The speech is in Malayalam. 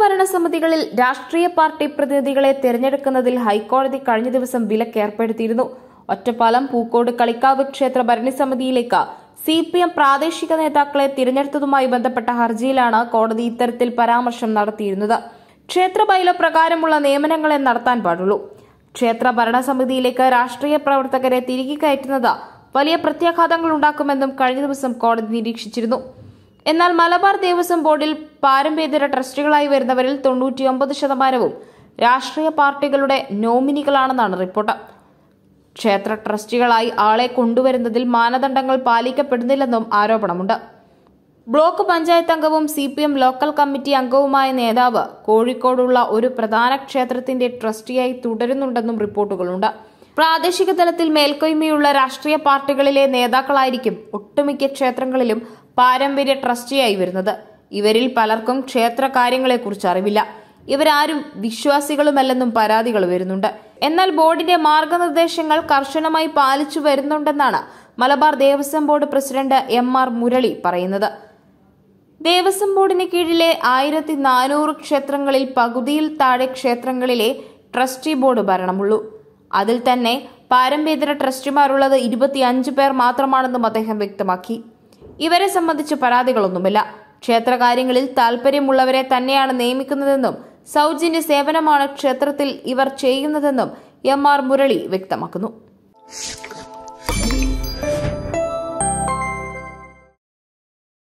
ഭരണ സമിതികളിൽ രാഷ്ട്രീയ പാർട്ടി പ്രതിനിധികളെ തിരഞ്ഞെടുക്കുന്നതിൽ ഹൈക്കോടതി കഴിഞ്ഞ ദിവസം വിലക്ക് ഏർപ്പെടുത്തിയിരുന്നു ഒറ്റപ്പാലം പൂക്കോട് കളിക്കാവ് ക്ഷേത്ര ഭരണസമിതിയിലേക്ക് സി പി എം പ്രാദേശിക നേതാക്കളെ തിരഞ്ഞെടുത്തതുമായി ബന്ധപ്പെട്ട ഹർജിയിലാണ് കോടതി ഇത്തരത്തിൽ പരാമർശം നടത്തിയിരുന്നത് ക്ഷേത്ര ബൈല പ്രകാരമുള്ള നിയമനങ്ങളെ നടത്താൻ പാടുള്ളൂ ക്ഷേത്ര ഭരണസമിതിയിലേക്ക് രാഷ്ട്രീയ പ്രവർത്തകരെ തിരികെ കയറ്റുന്നത് വലിയ പ്രത്യാഘാതങ്ങൾ ഉണ്ടാക്കുമെന്നും കഴിഞ്ഞ ദിവസം കോടതി നിരീക്ഷിച്ചിരുന്നു എന്നാൽ മലബാർ ദേവസ്വം ബോർഡിൽ പാരമ്പര്യതര ട്രസ്റ്റുകളായി വരുന്നവരിൽ തൊണ്ണൂറ്റിയൊമ്പത് ശതമാനവും രാഷ്ട്രീയ പാർട്ടികളുടെ നോമിനികളാണെന്നാണ് റിപ്പോർട്ട് ക്ഷേത്ര ട്രസ്റ്റികളായി ആളെ കൊണ്ടുവരുന്നതിൽ മാനദണ്ഡങ്ങൾ പാലിക്കപ്പെടുന്നില്ലെന്നും ആരോപണമുണ്ട് ബ്ലോക്ക് പഞ്ചായത്ത് അംഗവും C P M local committee അംഗവുമായ നേതാവ് കോഴിക്കോടുള്ള ഒരു പ്രധാന ക്ഷേത്രത്തിന്റെ ട്രസ്റ്റിയായി തുടരുന്നുണ്ടെന്നും റിപ്പോർട്ടുകളുണ്ട് പ്രാദേശിക തലത്തിൽ മേൽക്കോയ്മയുള്ള രാഷ്ട്രീയ പാർട്ടികളിലെ നേതാക്കളായിരിക്കും ഒട്ടുമിക്ക ക്ഷേത്രങ്ങളിലും പാരമ്പര്യ ട്രസ്റ്റിയായി വരുന്നത് ഇവരിൽ പലർക്കും ക്ഷേത്ര കാര്യങ്ങളെക്കുറിച്ച് അറിവില്ല ഇവരാരും വിശ്വാസികളുമല്ലെന്നും പരാതികൾ വരുന്നുണ്ട് എന്നാൽ ബോർഡിന്റെ മാർഗനിർദ്ദേശങ്ങൾ കർശനമായി പാലിച്ചു വരുന്നുണ്ടെന്നാണ് Malabar Devaswom board president M R Murali പറയുന്നത് ദേവസ്വം ബോർഡിന് കീഴിലെ ആയിരത്തി നാനൂറ് ക്ഷേത്രങ്ങളിൽ പകുതിയിൽ താഴെ ക്ഷേത്രങ്ങളിലെ ട്രസ്റ്റി ബോർഡ് ഭരണമുള്ളൂ അതിൽ തന്നെ പാരമ്പര്യ ട്രസ്റ്റിമാരുള്ളത് ഇരുപത്തിയഞ്ച് പേർ മാത്രമാണെന്നും അദ്ദേഹം വ്യക്തമാക്കി ഇവരെ സംബന്ധിച്ച് പരാതികളൊന്നുമില്ല ക്ഷേത്രകാര്യങ്ങളിൽ താൽപര്യമുള്ളവരെ തന്നെയാണ് നിയമിക്കുന്നതെന്നും സൗജന്യ സേവനമാണ് ക്ഷേത്രത്തിൽ ഇവർ ചെയ്യുന്നതെന്നും എം ആർ മുരളി വ്യക്തമാക്കുന്നു